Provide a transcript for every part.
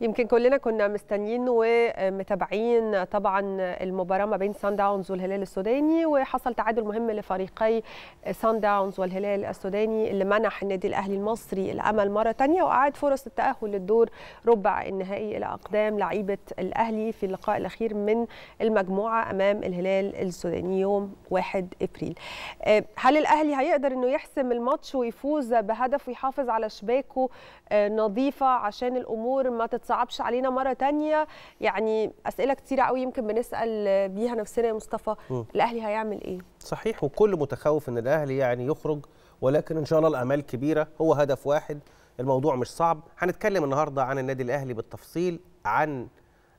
يمكن كلنا كنا مستنيين ومتابعين طبعا المباراه ما بين سان داونز والهلال السوداني وحصل تعادل مهم لفريقي سان داونز والهلال السوداني اللي منح النادي الاهلي المصري الامل مره ثانيه واعاد فرص التاهل للدور ربع النهائي الى اقدام لعيبه الاهلي في اللقاء الاخير من المجموعه امام الهلال السوداني يوم 1 ابريل هل الاهلي هيقدر انه يحسم الماتش ويفوز بهدف ويحافظ على شباكه نظيفه عشان الامور ما تت تصعبش علينا مره تانية يعني اسئله كتير قوي يمكن بنسال بيها نفسنا يا مصطفى م. الاهلي هيعمل ايه صحيح وكل متخوف ان الاهلي يعني يخرج ولكن ان شاء الله الامال كبيره هو هدف واحد الموضوع مش صعب هنتكلم النهارده عن النادي الاهلي بالتفصيل عن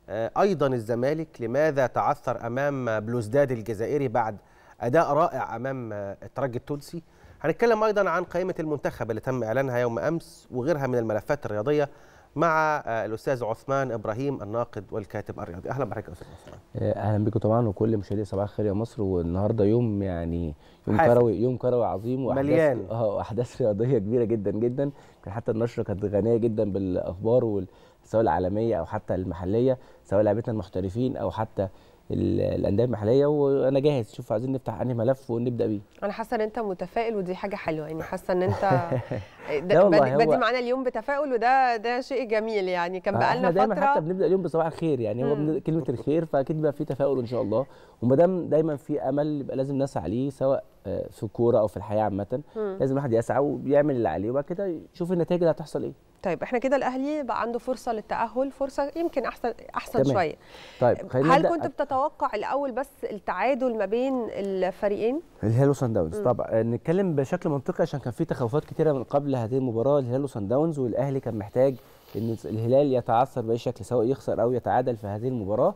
آه، ايضا الزمالك لماذا تعثر امام بلوزداد الجزائري بعد اداء رائع امام آه، الترجي التونسي هنتكلم ايضا عن قائمه المنتخب اللي تم اعلانها يوم امس وغيرها من الملفات الرياضيه مع آه، الاستاذ عثمان ابراهيم الناقد والكاتب الرياضي اهلا بحضرتك يا استاذ عثمان آه، اهلا بكم طبعا وكل مشاهدي صباح الخير يا مصر والنهارده يوم يعني يوم حافل. كروي يوم كروي عظيم واحداث اه احداث رياضيه كبيره جدا جدا حتى النشره كانت غنيه جدا بالاخبار وال... سواء العالميه او حتى المحليه سواء لعيبتنا المحترفين او حتى الانديه المحليه وانا جاهز شوف عايزين نفتح انهي ملف ونبدا بيه انا حاسه ان انت متفائل ودي حاجه حلوه يعني حاسه ان انت بادي معانا اليوم بتفاؤل وده ده شيء جميل يعني كان آه، بقى لنا فتره دايما حتى بنبدا اليوم بصباح الخير يعني هو كلمه الخير فاكيد بقى في تفاؤل ان شاء الله وما دام دايما في امل يبقى لازم نسعى ليه سواء في الكوره او في الحياه عامه لازم الواحد يسعى ويعمل اللي عليه وبعد كده يشوف النتائج اللي هتحصل ايه طيب احنا كده الاهلي بقى عنده فرصه للتاهل فرصه يمكن احسن احسن تمام. شويه طيب خلينا هل كنت بتتوقع الاول بس التعادل ما بين الفريقين الهلال وسان داونز طبعا آه، نتكلم بشكل منطقي عشان كان في تخوفات كتيره من قبل هذه المباراه الهلال وسان داونز والاهلي كان محتاج ان الهلال يتعثر باي شكل سواء يخسر او يتعادل في هذه المباراه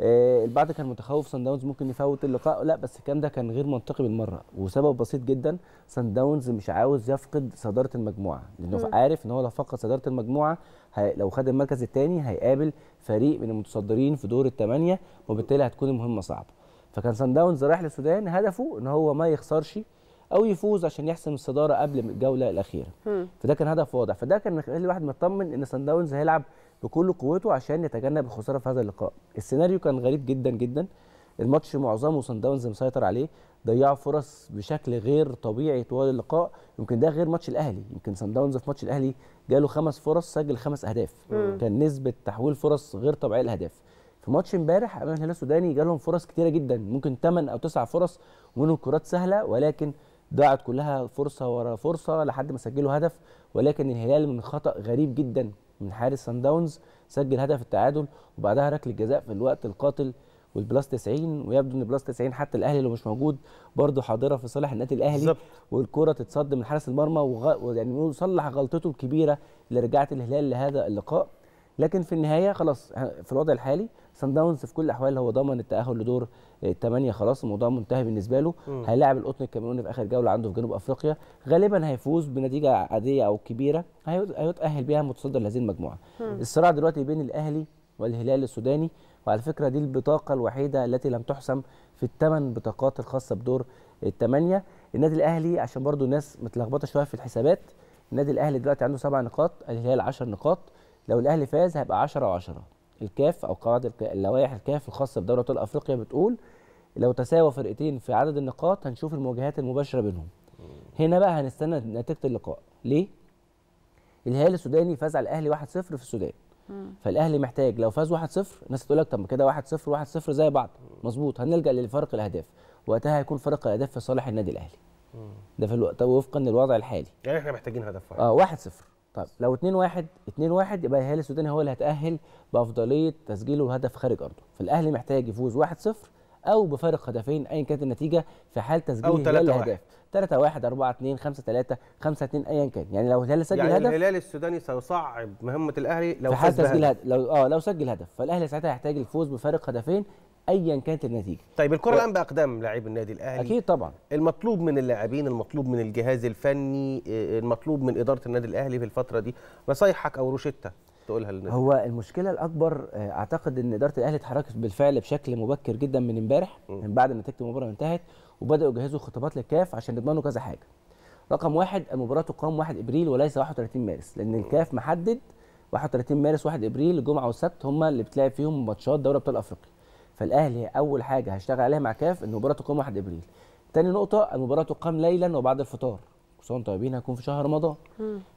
آه، البعض كان متخوف سان داونز ممكن يفوت اللقاء لا بس الكلام ده كان غير منطقي بالمره وسبب بسيط جدا سان داونز مش عاوز يفقد صداره المجموعه لانه م. عارف ان هو لو فقد صداره المجموعه هي... لو خد المركز الثاني هيقابل فريق من المتصدرين في دور الثمانيه وبالتالي هتكون المهمه صعبه فكان سان داونز رايح للسودان هدفه ان هو ما يخسرش او يفوز عشان يحسم الصداره قبل الجوله الاخيره م. فده كان هدف واضح فده كان الواحد مطمن ان سان داونز هيلعب بكل قوته عشان يتجنب الخساره في هذا اللقاء السيناريو كان غريب جدا جدا الماتش معظمه سان داونز مسيطر عليه ضيعوا فرص بشكل غير طبيعي طوال اللقاء يمكن ده غير ماتش الاهلي يمكن سان داونز في ماتش الاهلي جاله خمس فرص سجل خمس اهداف مم. كان نسبه تحويل فرص غير طبيعيه الاهداف في ماتش امبارح امام الهلال السوداني جالهم فرص كتيره جدا ممكن 8 او 9 فرص ومنهم كرات سهله ولكن ضاعت كلها فرصه ورا فرصه لحد ما سجلوا هدف ولكن الهلال من خطا غريب جدا من حارس سان داونز سجل هدف التعادل وبعدها ركله جزاء في الوقت القاتل والبلاس 90 ويبدو ان بلاس 90 حتى الاهلي لو مش موجود برضه حاضره في صالح النادي الاهلي بالزبط. والكره تتصد من حارس المرمى وغ... يصلح غلطته الكبيره اللي رجعت الهلال لهذا اللقاء لكن في النهايه خلاص في الوضع الحالي سان داونز في كل الاحوال هو ضمن التاهل لدور الثمانيه خلاص الموضوع منتهي بالنسبه له هيلاعب القطن الكاميروني في اخر جوله عنده في جنوب افريقيا غالبا هيفوز بنتيجه عاديه او كبيره هيتاهل بيها متصدر لهذه المجموعه مم. الصراع دلوقتي بين الاهلي والهلال السوداني وعلى فكره دي البطاقه الوحيده التي لم تحسم في الثمان بطاقات الخاصه بدور الثمانيه النادي الاهلي عشان برضو الناس متلخبطه شويه في الحسابات النادي الاهلي دلوقتي عنده سبع نقاط الهلال 10 نقاط لو الاهلي فاز هيبقى 10 و10 الكاف او قواعد اللوائح الكاف الخاصه بدوري ابطال افريقيا بتقول لو تساوى فرقتين في عدد النقاط هنشوف المواجهات المباشره بينهم هنا بقى هنستنى نتيجه اللقاء ليه الهلال السوداني فاز على الاهلي 1-0 في السودان فالاهلي محتاج لو فاز 1-0 الناس تقول لك طب ما كده 1-0 1-0 زي بعض مظبوط هنلجا لفرق الاهداف وقتها هيكون فرق الاهداف في صالح النادي الاهلي ده في الوقت وفقا للوضع الحالي يعني احنا محتاجين هدف واحد اه 1-0 طيب لو 2 1 2 1 يبقى الهلال السوداني هو اللي هيتاهل بافضليه تسجيله هدف خارج ارضه فالاهلي محتاج يفوز 1 0 او بفارق هدفين ايا كانت النتيجه في حال تسجيل الهلال او 3 1 4 2 5 3 5 2 ايا كان يعني لو الهلال سجل يعني هدف الهلال السوداني سيصعب مهمه الاهلي لو في حال تسجيل هدف لو اه لو سجل هدف فالاهلي ساعتها هيحتاج الفوز بفارق هدفين ايا كانت النتيجه طيب الكره و... الان باقدام لاعبي النادي الاهلي اكيد طبعا المطلوب من اللاعبين المطلوب من الجهاز الفني آه، المطلوب من اداره النادي الاهلي في الفتره دي نصايحك او روشته تقولها للنادي هو المشكله الاكبر آه، اعتقد ان اداره الاهلي اتحركت بالفعل بشكل مبكر جدا من امبارح من بعد نتيجه المباراه انتهت وبداوا يجهزوا خطابات للكاف عشان يضمنوا كذا حاجه رقم واحد المباراه تقام 1 ابريل وليس 31 مارس لان الكاف محدد 31 مارس 1 ابريل الجمعه والسبت هم اللي بتلعب فيهم ماتشات دوري ابطال افريقيا فالاهلي اول حاجه هشتغل عليها مع كاف ان المباراه تقام 1 ابريل تاني نقطه المباراه تقام ليلا وبعد الفطار كل طيبين هيكون في شهر رمضان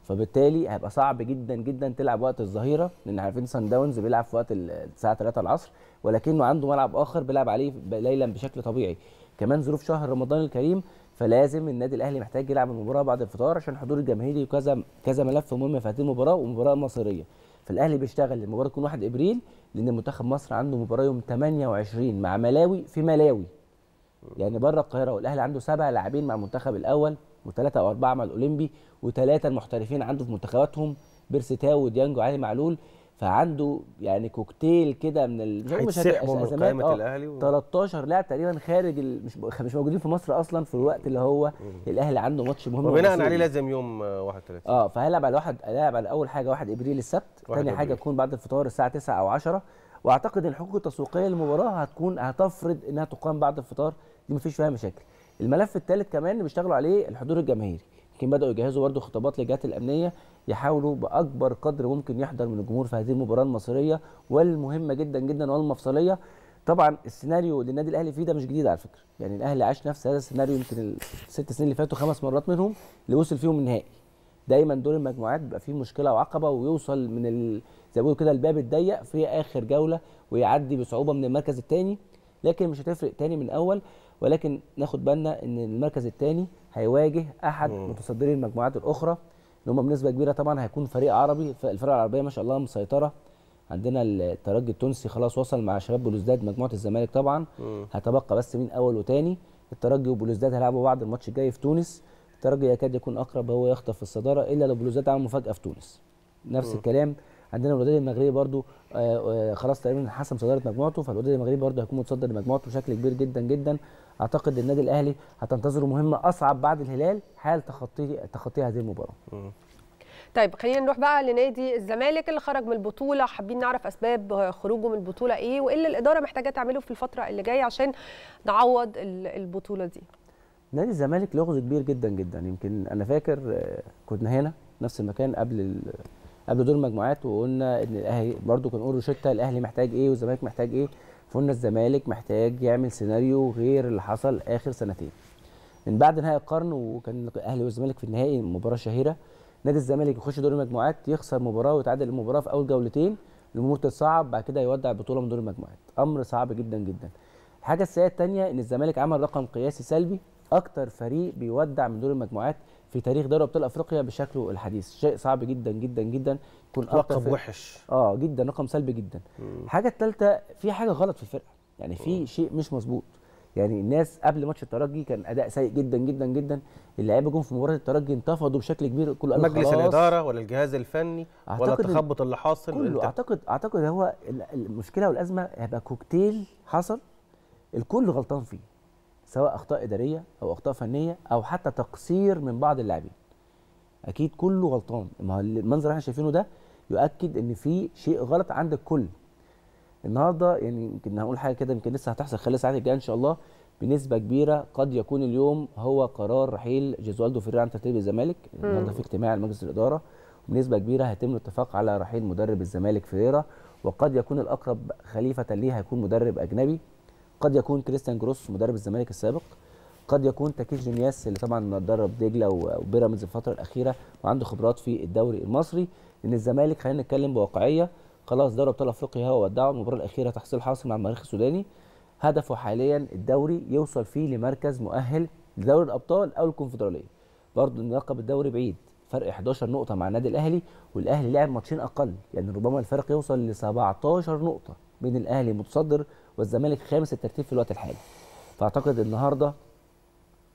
فبالتالي هيبقى صعب جدا جدا تلعب وقت الظهيره لان عارفين سان داونز بيلعب في وقت الساعه 3 العصر ولكنه عنده ملعب اخر بيلعب عليه ليلا بشكل طبيعي كمان ظروف شهر رمضان الكريم فلازم النادي الاهلي محتاج يلعب المباراه بعد الفطار عشان حضور الجماهيري وكذا كذا ملف مهم في هذه المباراه ومباراه مصيريه فالاهلي بيشتغل المباراه تكون 1 ابريل لان منتخب مصر عنده مباراه يوم 28 مع ملاوي في ملاوي يعني بره القاهره والاهلي عنده سبع لاعبين مع المنتخب الاول وثلاثه او اربعه مع الاولمبي وثلاثه المحترفين عنده في منتخباتهم تاو وديانجو علي معلول فعنده يعني كوكتيل كده من ال... مش هيتسحبوا من قائمه آه، الاهلي و... 13 لاعب تقريبا خارج ال... مش مش موجودين في مصر اصلا في الوقت اللي هو الاهلي عنده ماتش مهم وبناء عليه لازم يوم 31 آه،, اه فهيلعب على واحد هيلعب على اول حاجه 1 ابريل السبت ثاني حاجه تكون بعد الفطار الساعه 9 او 10 واعتقد ان الحقوق التسويقيه للمباراه هتكون هتفرض انها تقام بعد الفطار دي مفيش فيها مشاكل الملف الثالث كمان بيشتغلوا عليه الحضور الجماهيري لكن بداوا يجهزوا برضه خطابات للجهات الامنيه يحاولوا باكبر قدر ممكن يحضر من الجمهور في هذه المباراه المصريه والمهمه جدا جدا والمفصليه طبعا السيناريو اللي النادي الاهلي فيه ده مش جديد على فكره يعني الاهلي عاش نفس هذا السيناريو يمكن الست سنين اللي فاتوا خمس مرات منهم اللي وصل فيهم النهائي دايما دور المجموعات بيبقى فيه مشكله وعقبه ويوصل من ال... زي ما بيقولوا كده الباب الضيق في اخر جوله ويعدي بصعوبه من المركز الثاني لكن مش هتفرق تاني من اول ولكن ناخد بالنا ان المركز الثاني هيواجه احد مم. متصدري المجموعات الاخرى اللي هم بنسبه كبيره طبعا هيكون فريق عربي الفرق العربيه ما شاء الله مسيطره عندنا الترجي التونسي خلاص وصل مع شباب بلوزداد مجموعه الزمالك طبعا مم. هتبقى بس مين اول وتاني الترجي وبلوزداد هيلعبوا بعض الماتش الجاي في تونس الترجي يكاد يكون اقرب هو يخطف الصداره الا لو بلوزداد عمل مفاجاه في تونس نفس مم. الكلام عندنا الوداد المغربي برضو آه، آه، خلاص تقريبا حسم صداره مجموعته فالوداد المغربي برضو هيكون متصدر لمجموعته بشكل كبير جدا جدا اعتقد النادي الاهلي هتنتظره مهمه اصعب بعد الهلال حال تخطي تخطي هذه المباراه طيب خلينا نروح بقى لنادي الزمالك اللي خرج من البطوله حابين نعرف اسباب خروجه من البطوله ايه وايه اللي الاداره محتاجه تعمله في الفتره اللي جايه عشان نعوض البطوله دي نادي الزمالك لغز كبير جدا جدا يمكن انا فاكر آه، كنا هنا نفس المكان قبل قبل دور المجموعات وقلنا ان الاهلي برده كان قول روشيتا الاهلي محتاج ايه والزمالك محتاج ايه فقلنا الزمالك محتاج يعمل سيناريو غير اللي حصل اخر سنتين من بعد نهائي القرن وكان الاهلي والزمالك في النهائي مباراه شهيره نادي الزمالك يخش دور المجموعات يخسر مباراه ويتعادل المباراه في اول جولتين الامور تتصعب بعد كده يودع البطوله من دور المجموعات امر صعب جدا جدا الحاجه السيئه الثانيه ان الزمالك عمل رقم قياسي سلبي اكتر فريق بيودع من دور المجموعات في تاريخ دوري ابطال افريقيا بشكله الحديث شيء صعب جدا جدا جدا يكون رقم وحش اه جدا رقم سلبي جدا مم. حاجه الثالثه في حاجه غلط في الفرقه يعني في شيء مش مظبوط يعني الناس قبل ماتش الترجي كان اداء سيء جدا جدا جدا اللعيبه جم في مباراه الترجي انتفضوا بشكل كبير كل قال مجلس الاداره ولا الجهاز الفني ولا التخبط اللي حاصل كله اعتقد اعتقد هو المشكله والازمه هيبقى كوكتيل حصل الكل غلطان فيه سواء اخطاء اداريه او اخطاء فنيه او حتى تقصير من بعض اللاعبين اكيد كله غلطان ما المنظر اللي احنا شايفينه ده يؤكد ان في شيء غلط عند الكل النهارده يعني يمكن هقول حاجه كده يمكن لسه هتحصل خلال الساعات الجايه ان شاء الله بنسبه كبيره قد يكون اليوم هو قرار رحيل جيزوالدو فيرير عن تدريب الزمالك النهارده في اجتماع لمجلس الاداره بنسبه كبيره هيتم الاتفاق على رحيل مدرب الزمالك فيريرا وقد يكون الاقرب خليفه ليه هيكون مدرب اجنبي قد يكون كريستيان جروس مدرب الزمالك السابق قد يكون تاكيش جنياس اللي طبعا درب دجله وبيراميدز الفتره الاخيره وعنده خبرات في الدوري المصري ان الزمالك خلينا نتكلم بواقعيه خلاص دوري ابطال افريقيا هو ودعه المباراه الاخيره تحصيل حاصل مع المريخ السوداني هدفه حاليا الدوري يوصل فيه لمركز مؤهل لدوري الابطال او الكونفدراليه برضه ان لقب الدوري بعيد فرق 11 نقطه مع النادي الاهلي والاهلي لعب ماتشين اقل يعني ربما الفرق يوصل ل 17 نقطه بين الاهلي متصدر والزمالك خامس الترتيب في الوقت الحالي فاعتقد النهارده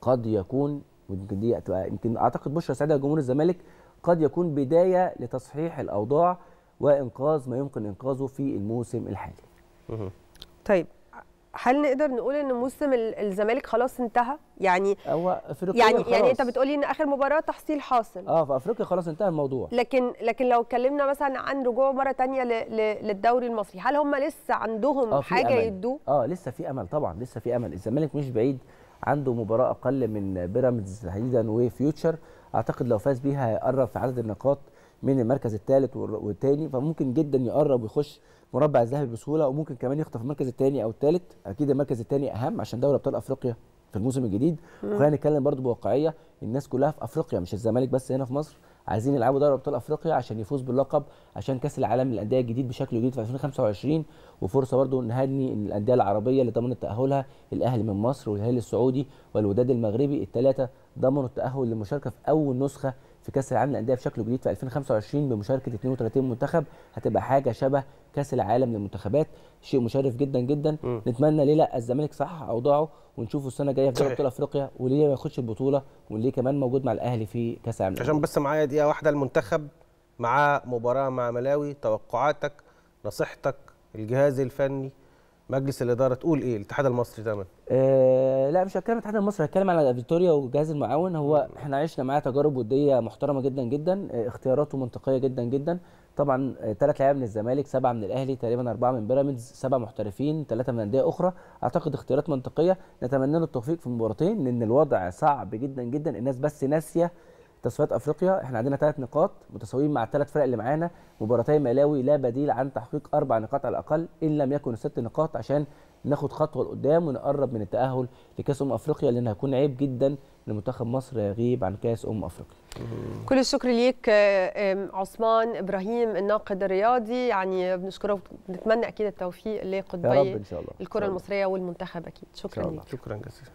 قد يكون يمكن يمكن اعتقد بشرى سعيده جمهور الزمالك قد يكون بدايه لتصحيح الاوضاع وانقاذ ما يمكن انقاذه في الموسم الحالي. طيب هل نقدر نقول ان موسم الزمالك خلاص انتهى يعني هو افريقيا يعني, يعني خلاص. يعني انت بتقولي ان اخر مباراه تحصيل حاصل اه في افريقيا خلاص انتهى الموضوع لكن لكن لو اتكلمنا مثلا عن رجوع مره ثانيه للدوري المصري هل هم لسه عندهم آه حاجه يدوه اه لسه في امل طبعا لسه في امل الزمالك مش بعيد عنده مباراه اقل من بيراميدز تحديدا وفيوتشر اعتقد لو فاز بيها هيقرب في عدد النقاط من المركز الثالث والثاني فممكن جدا يقرب ويخش مربع الذهبي بسهوله وممكن كمان يخطف المركز الثاني او الثالث اكيد المركز الثاني اهم عشان دوري ابطال افريقيا في الموسم الجديد وخلينا نتكلم برضو بواقعيه الناس كلها في افريقيا مش الزمالك بس هنا في مصر عايزين يلعبوا دوري ابطال افريقيا عشان يفوز باللقب عشان كاس العالم للانديه الجديد بشكل جديد في 2025 وفرصه برضو نهني الانديه العربيه اللي ضمنت تاهلها الاهلي من مصر والهلال السعودي والوداد المغربي الثلاثه ضمنوا التاهل للمشاركه في اول نسخه في كاس العالم للانديه بشكل جديد في 2025 بمشاركه 32 منتخب هتبقى حاجه شبه كاس العالم للمنتخبات شيء مشرف جدا جدا م. نتمنى ليه لا الزمالك صح اوضاعه ونشوفه السنه الجايه في دوري ابطال افريقيا وليه ما ياخدش البطوله وليه كمان موجود مع الاهلي في كاس العالم عشان بس معايا دقيقه واحده المنتخب معاه مباراه مع ملاوي توقعاتك نصيحتك الجهاز الفني مجلس الاداره تقول ايه الاتحاد المصري تمام آه لا مش هتكلم الاتحاد المصري هتكلم على فيتوريا والجهاز المعاون هو احنا عشنا معاه تجارب وديه محترمه جدا جدا آه، اختياراته منطقيه جدا جدا طبعا ثلاث آه، لعيبه من الزمالك سبعه من الاهلي تقريبا اربعه من بيراميدز سبعه محترفين ثلاثه من انديه اخرى اعتقد اختيارات منطقيه نتمنى له التوفيق في المباراتين لان الوضع صعب جدا جدا الناس بس ناسيه تصفيات افريقيا احنا عندنا ثلاث نقاط متساويين مع الثلاث فرق اللي معانا مباراتي ملاوي لا بديل عن تحقيق اربع نقاط على الاقل ان لم يكن ست نقاط عشان ناخد خطوه لقدام ونقرب من التاهل لكاس امم افريقيا لان هيكون عيب جدا لمنتخب مصر يغيب عن كاس امم افريقيا كل الشكر ليك عثمان ابراهيم الناقد الرياضي يعني بنشكره ونتمنى اكيد التوفيق لقطبي الكره المصريه والمنتخب اكيد شكرا لك شكرا جزيلا